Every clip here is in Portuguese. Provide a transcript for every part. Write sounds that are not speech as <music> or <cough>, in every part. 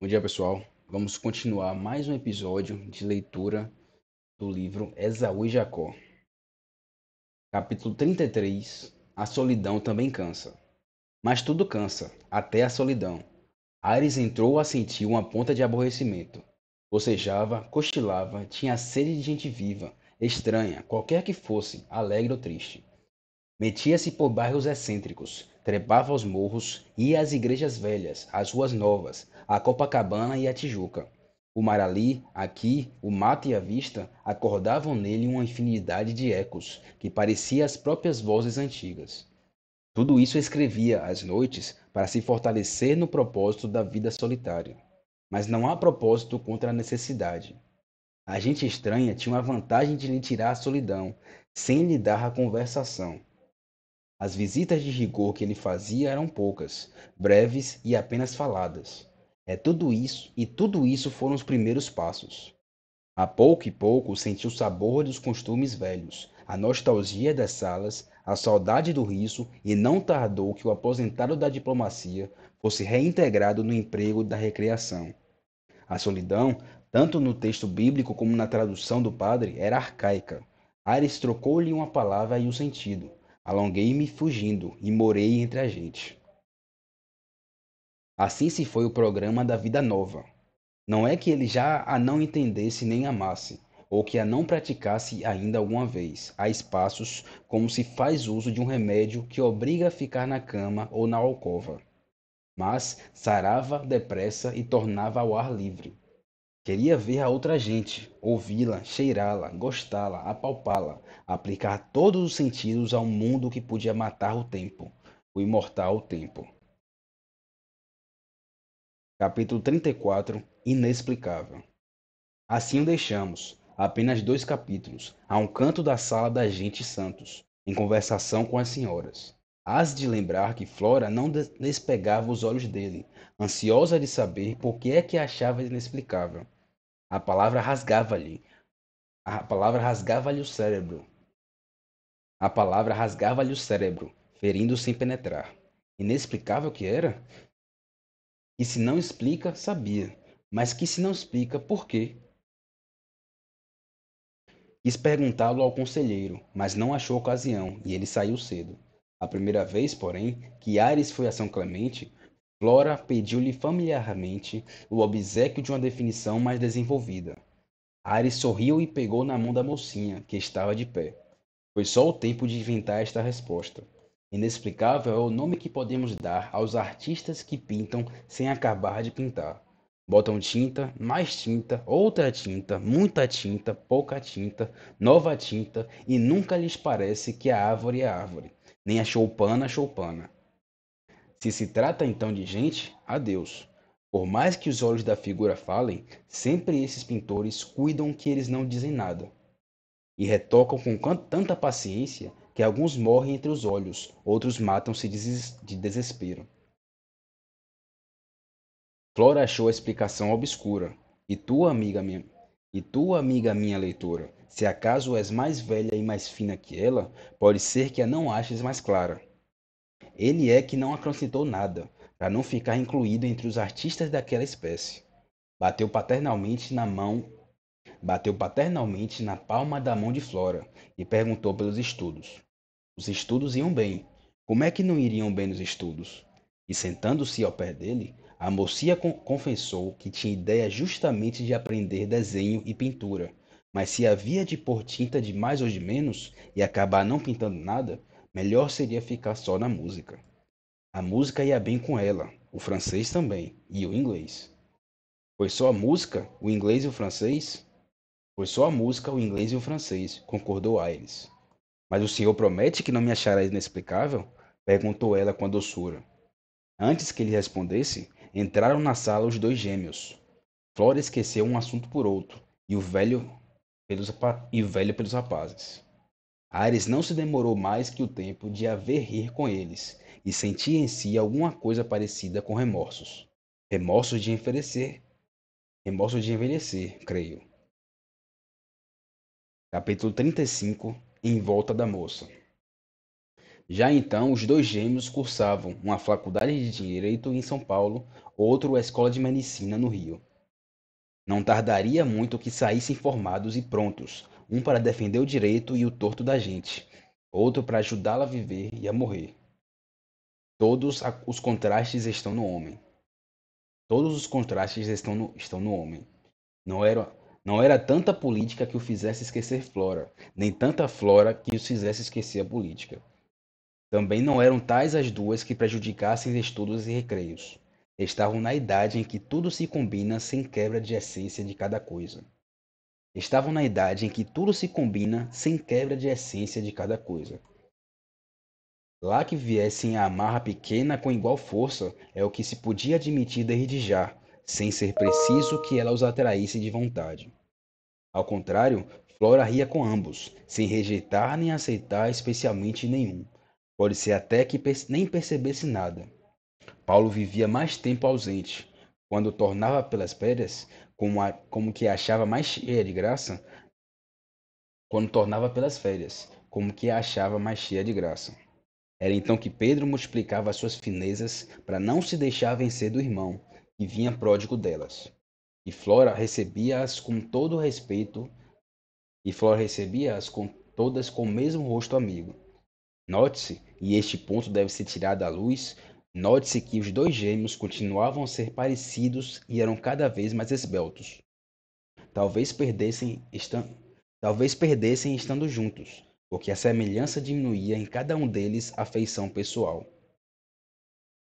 Bom dia, pessoal. Vamos continuar mais um episódio de leitura do livro Esaú e Jacó. Capítulo 33 A solidão também cansa. Mas tudo cansa, até a solidão. Ares entrou a sentir uma ponta de aborrecimento. Bocejava, cochilava, tinha sede de gente viva, estranha, qualquer que fosse, alegre ou triste. Metia-se por bairros excêntricos, trepava os morros, ia às igrejas velhas, às ruas novas, à Copacabana e à Tijuca. O mar ali, aqui, o mato e a vista acordavam nele uma infinidade de ecos, que pareciam as próprias vozes antigas. Tudo isso escrevia às noites para se fortalecer no propósito da vida solitária. Mas não há propósito contra a necessidade. A gente estranha tinha uma vantagem de lhe tirar a solidão, sem lhe dar a conversação as visitas de rigor que ele fazia eram poucas, breves e apenas faladas. É tudo isso, e tudo isso foram os primeiros passos. A pouco e pouco senti o sabor dos costumes velhos, a nostalgia das salas, a saudade do riso, e não tardou que o aposentado da diplomacia fosse reintegrado no emprego da recreação. A solidão, tanto no texto bíblico como na tradução do padre, era arcaica. Ares trocou-lhe uma palavra e um sentido. Alonguei-me fugindo e morei entre a gente. Assim se foi o programa da vida nova. Não é que ele já a não entendesse nem amasse, ou que a não praticasse ainda alguma vez, a espaços como se faz uso de um remédio que obriga a ficar na cama ou na alcova. Mas sarava depressa e tornava ao ar livre. Queria ver a outra gente, ouvi-la, cheirá-la, gostá-la, apalpá-la, aplicar todos os sentidos a um mundo que podia matar o tempo, o imortal tempo. Capítulo 34 Inexplicável Assim o deixamos, apenas dois capítulos, a um canto da sala da gente Santos, em conversação com as senhoras. Hás de lembrar que Flora não despegava os olhos dele, ansiosa de saber por que é que achava inexplicável. A palavra rasgava-lhe. A palavra rasgava-lhe o cérebro. A palavra rasgava-lhe o cérebro, ferindo sem penetrar. Inexplicável que era? Que se não explica, sabia. Mas que se não explica, por quê? Quis perguntá-lo ao conselheiro, mas não achou ocasião e ele saiu cedo. A primeira vez, porém, que Ares foi a São Clemente, Flora pediu-lhe familiarmente o obsequio de uma definição mais desenvolvida. Ares sorriu e pegou na mão da mocinha, que estava de pé. Foi só o tempo de inventar esta resposta. Inexplicável é o nome que podemos dar aos artistas que pintam sem acabar de pintar. Botam tinta, mais tinta, outra tinta, muita tinta, pouca tinta, nova tinta, e nunca lhes parece que a árvore é árvore, nem a choupana choupana. Se se trata então de gente, adeus. Por mais que os olhos da figura falem, sempre esses pintores cuidam que eles não dizem nada. E retocam com tanta paciência que alguns morrem entre os olhos, outros matam-se de desespero. Flora achou a explicação obscura. E tua amiga minha, e tua amiga minha leitora, se acaso és mais velha e mais fina que ela, pode ser que a não aches mais clara ele é que não acrescentou nada, para não ficar incluído entre os artistas daquela espécie. Bateu paternalmente na mão, bateu paternalmente na palma da mão de Flora e perguntou pelos estudos. Os estudos iam bem. Como é que não iriam bem nos estudos? E sentando-se ao pé dele, a mocinha confessou que tinha ideia justamente de aprender desenho e pintura, mas se havia de pôr tinta de mais ou de menos e acabar não pintando nada, Melhor seria ficar só na música. A música ia bem com ela, o francês também, e o inglês. Foi só a música, o inglês e o francês? Foi só a música, o inglês e o francês, concordou Aires. Mas o senhor promete que não me achará inexplicável? perguntou ela com doçura. Antes que ele respondesse, entraram na sala os dois gêmeos. Flora esqueceu um assunto por outro, e o velho pelos, e o velho pelos rapazes. Ares não se demorou mais que o tempo de haver rir com eles, e sentia em si alguma coisa parecida com remorsos. Remorsos de envelhecer. Remorsos de envelhecer, creio. Capítulo 35 Em volta da moça. Já então, os dois gêmeos cursavam uma faculdade de direito em São Paulo, outro a escola de medicina no Rio. Não tardaria muito que saíssem formados e prontos, um para defender o direito e o torto da gente, outro para ajudá-la a viver e a morrer. Todos os contrastes estão no homem. Todos os contrastes estão no, estão no homem. Não era, não era tanta política que o fizesse esquecer Flora, nem tanta Flora que os fizesse esquecer a política. Também não eram tais as duas que prejudicassem estudos e recreios. Estavam na idade em que tudo se combina sem quebra de essência de cada coisa. Estavam na idade em que tudo se combina sem quebra de essência de cada coisa. Lá que viessem a amarra pequena com igual força é o que se podia admitir desde já, sem ser preciso que ela os atraísse de vontade. Ao contrário, Flora ria com ambos, sem rejeitar nem aceitar especialmente nenhum. Pode ser até que nem percebesse nada. Paulo vivia mais tempo ausente. Quando tornava pelas férias, como, a, como que achava mais cheia de graça, quando tornava pelas férias, como que achava mais cheia de graça. Era então que Pedro multiplicava suas finezas para não se deixar vencer do irmão, que vinha pródigo delas. E Flora recebia-as com todo respeito, e Flora recebia-as com todas com o mesmo rosto amigo. Note-se, e este ponto deve ser tirado à luz, Note-se que os dois gêmeos continuavam a ser parecidos e eram cada vez mais esbeltos. Talvez perdessem, estan... Talvez perdessem estando juntos, porque a semelhança diminuía em cada um deles a feição pessoal.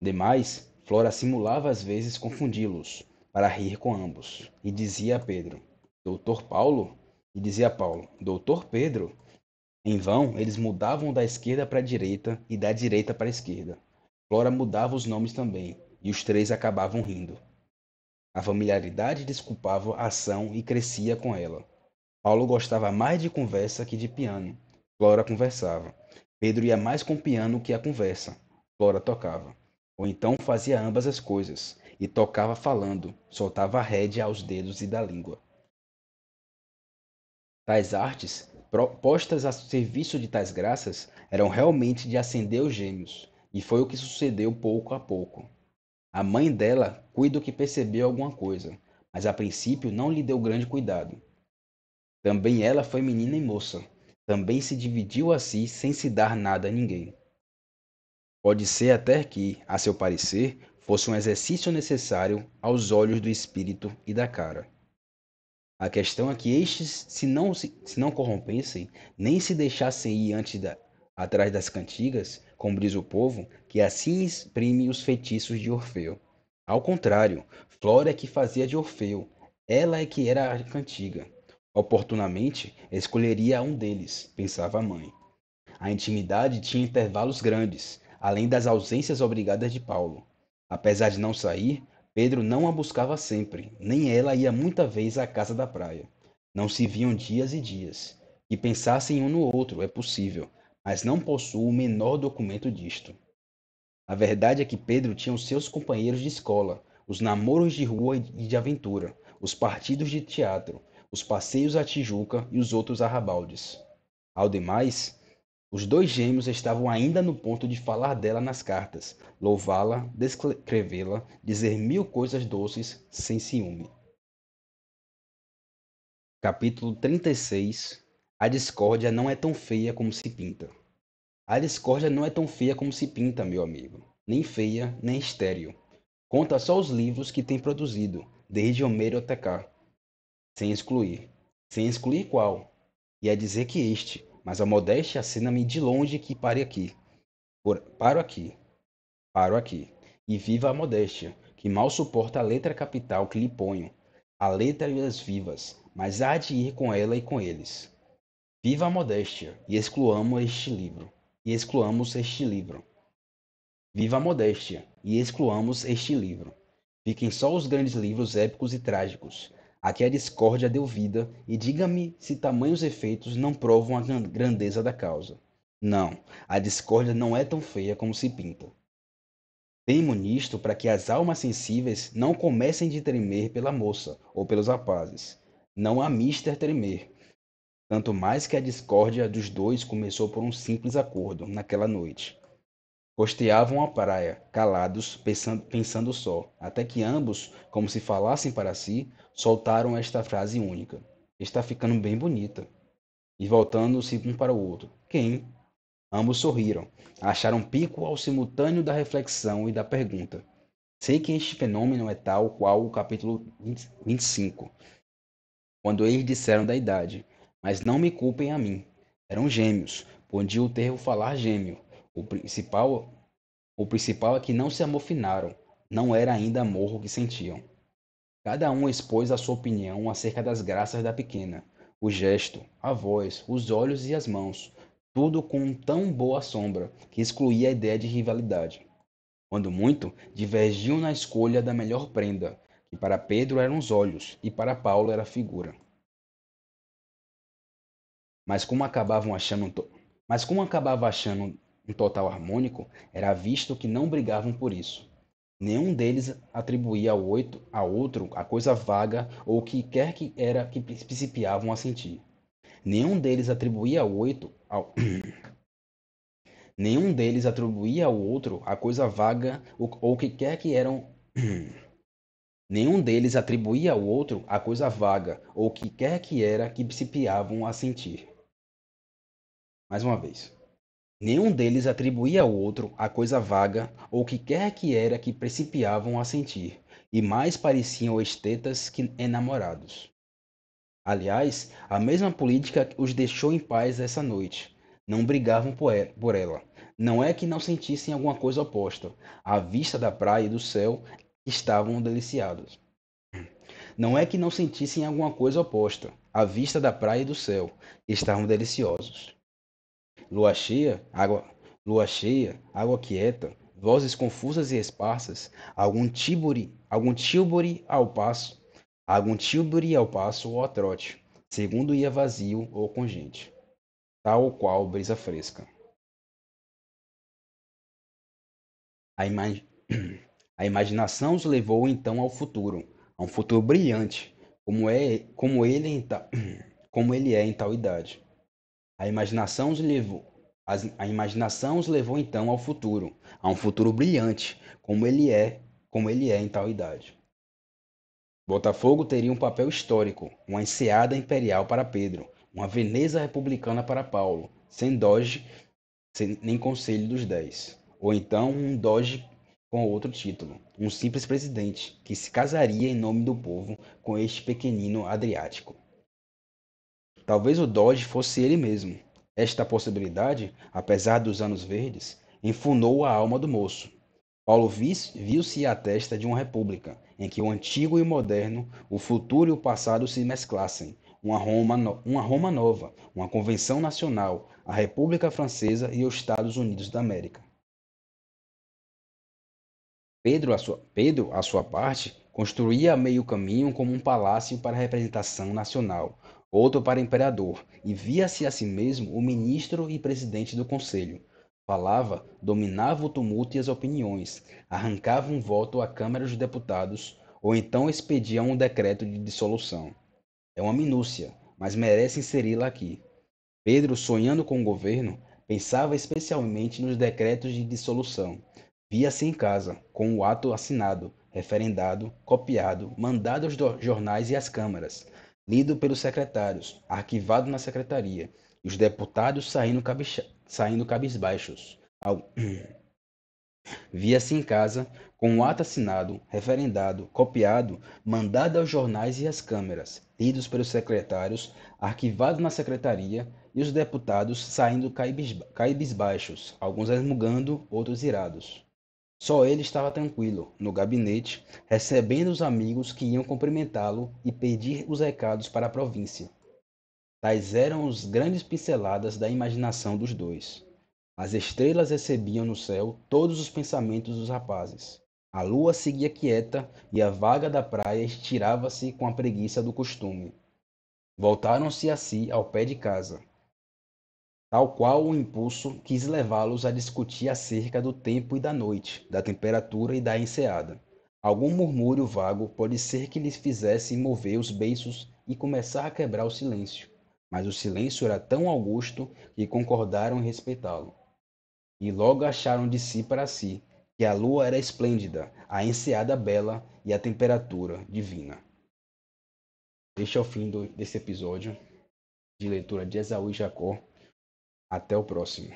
Demais, Flora simulava às vezes confundi-los, para rir com ambos, e dizia a Pedro: Doutor Paulo? E dizia a Paulo: Doutor Pedro? Em vão, eles mudavam da esquerda para a direita e da direita para a esquerda. Flora mudava os nomes também, e os três acabavam rindo. A familiaridade desculpava a ação e crescia com ela. Paulo gostava mais de conversa que de piano. Flora conversava. Pedro ia mais com o piano que a conversa. Flora tocava. Ou então fazia ambas as coisas, e tocava falando, soltava a rédea aos dedos e da língua. Tais artes, postas a serviço de tais graças, eram realmente de acender os gêmeos. E foi o que sucedeu pouco a pouco. A mãe dela cuida que percebeu alguma coisa, mas a princípio não lhe deu grande cuidado. Também ela foi menina e moça. Também se dividiu a si sem se dar nada a ninguém. Pode ser até que, a seu parecer, fosse um exercício necessário aos olhos do espírito e da cara. A questão é que estes se não, se, se não corrompessem, nem se deixassem ir antes da, atrás das cantigas, como diz o povo, que assim exprime os feitiços de Orfeu. Ao contrário, Flora é que fazia de Orfeu, ela é que era a cantiga. Oportunamente, escolheria um deles, pensava a mãe. A intimidade tinha intervalos grandes, além das ausências obrigadas de Paulo. Apesar de não sair, Pedro não a buscava sempre, nem ela ia muita vez à casa da praia. Não se viam dias e dias. Que pensassem um no outro, é possível, mas não possuo o menor documento disto. A verdade é que Pedro tinha os seus companheiros de escola, os namoros de rua e de aventura, os partidos de teatro, os passeios à Tijuca e os outros arrabaldes. Ao demais, os dois gêmeos estavam ainda no ponto de falar dela nas cartas, louvá-la, descrevê-la, dizer mil coisas doces sem ciúme. Capítulo 36 a discórdia não é tão feia como se pinta. A discórdia não é tão feia como se pinta, meu amigo. Nem feia, nem estéril. Conta só os livros que tem produzido, desde Homero até cá. Sem excluir. Sem excluir qual? E é dizer que este, mas a modéstia acena-me de longe que pare aqui. Por, paro aqui. Paro aqui. E viva a modéstia, que mal suporta a letra capital que lhe ponho. A letra e as vivas, mas há de ir com ela e com eles. Viva a modéstia e excluamos este livro. E excluamos este livro. Viva a modéstia e excluamos este livro. Fiquem só os grandes livros épicos e trágicos. Aqui a discórdia deu vida, e diga-me se tamanhos efeitos não provam a grandeza da causa. Não, a discórdia não é tão feia como se pinta. Temo nisto para que as almas sensíveis não comecem de tremer pela moça ou pelos rapazes. Não há mister tremer, tanto mais que a discórdia dos dois começou por um simples acordo, naquela noite. Costeavam a praia, calados, pensando, pensando só, até que ambos, como se falassem para si, soltaram esta frase única: Está ficando bem bonita. E voltando-se um para o outro: Quem? Ambos sorriram, acharam pico ao simultâneo da reflexão e da pergunta. Sei que este fenômeno é tal qual o capítulo 25, quando eles disseram da idade, mas não me culpem a mim. Eram gêmeos. Podia o termo falar gêmeo. O principal, o principal é que não se amofinaram. Não era ainda amor o que sentiam. Cada um expôs a sua opinião acerca das graças da pequena. O gesto, a voz, os olhos e as mãos. Tudo com tão boa sombra que excluía a ideia de rivalidade. Quando muito, divergiam na escolha da melhor prenda, que para Pedro eram os olhos e para Paulo era a figura. Mas como acabavam achando um, to... Mas como acabava achando um total harmônico, era visto que não brigavam por isso. Nenhum deles atribuía ao oito a outro a coisa vaga ou o que quer que era que principiavam a sentir. Nenhum deles atribuía ao oito ao <clears throat> Nenhum deles atribuía ao outro a coisa vaga ou o que quer que eram <clears throat> Nenhum deles atribuía ao outro a coisa vaga ou o que quer que era que principiavam a sentir. Mais uma vez. Nenhum deles atribuía ao outro a coisa vaga ou que quer que era que principiavam a sentir, e mais pareciam estetas que enamorados. Aliás, a mesma política os deixou em paz essa noite. Não brigavam por ela. Não é que não sentissem alguma coisa oposta. à vista da praia e do céu estavam deliciados. Não é que não sentissem alguma coisa oposta. à vista da praia e do céu estavam deliciosos. Lua cheia, água, lua cheia, água quieta, vozes confusas e esparsas, algum tíburi, algum tílburi ao passo, algum tílburi ao passo ou a trote, segundo ia vazio ou com gente, tal qual brisa fresca. A, imag... <clears throat> a imaginação os levou então ao futuro, a um futuro brilhante, como é, como ele, ta... <clears throat> como ele é em tal idade. A imaginação os levou, a imaginação os levou então ao futuro, a um futuro brilhante, como ele é, como ele é em tal idade. Botafogo teria um papel histórico, uma enseada imperial para Pedro, uma Veneza republicana para Paulo, sem doge nem conselho dos dez, ou então um doge com outro título, um simples presidente que se casaria em nome do povo com este pequenino adriático. Talvez o Dodge fosse ele mesmo. Esta possibilidade, apesar dos anos verdes, enfunou a alma do moço. Paulo viu-se à testa de uma república, em que o antigo e o moderno, o futuro e o passado se mesclassem, uma Roma, no... uma Roma nova, uma convenção nacional, a República Francesa e os Estados Unidos da América. Pedro, a sua, Pedro, a sua parte, construía a meio caminho como um palácio para a representação nacional, outro para imperador, e via-se a si mesmo o ministro e presidente do conselho. Falava, dominava o tumulto e as opiniões, arrancava um voto à Câmara dos Deputados, ou então expedia um decreto de dissolução. É uma minúcia, mas merece inseri-la aqui. Pedro, sonhando com o governo, pensava especialmente nos decretos de dissolução. Via-se em casa, com o ato assinado, referendado, copiado, mandado aos jornais e às câmaras lido pelos secretários, arquivado na secretaria, e os deputados saindo, cabixa... saindo cabisbaixos. Ao... <clears throat> Via-se em casa, com o um ato assinado, referendado, copiado, mandado aos jornais e às câmeras, lidos pelos secretários, arquivado na secretaria, e os deputados saindo caibisbaixos, alguns esmugando, outros irados. Só ele estava tranquilo, no gabinete, recebendo os amigos que iam cumprimentá-lo e pedir os recados para a província. Tais eram os grandes pinceladas da imaginação dos dois. As estrelas recebiam no céu todos os pensamentos dos rapazes. A lua seguia quieta e a vaga da praia estirava-se com a preguiça do costume. Voltaram-se a si ao pé de casa, tal qual o impulso quis levá-los a discutir acerca do tempo e da noite, da temperatura e da enseada. Algum murmúrio vago pode ser que lhes fizesse mover os beiços e começar a quebrar o silêncio, mas o silêncio era tão augusto que concordaram em respeitá-lo. E logo acharam de si para si que a lua era esplêndida, a enseada bela e a temperatura divina. Este é o fim do, desse episódio de leitura de Esaú e Jacó. Até o próximo.